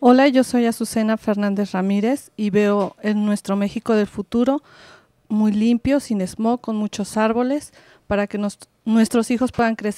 Hola, yo soy Azucena Fernández Ramírez y veo en nuestro México del futuro muy limpio, sin smog, con muchos árboles, para que nuestros hijos puedan crecer.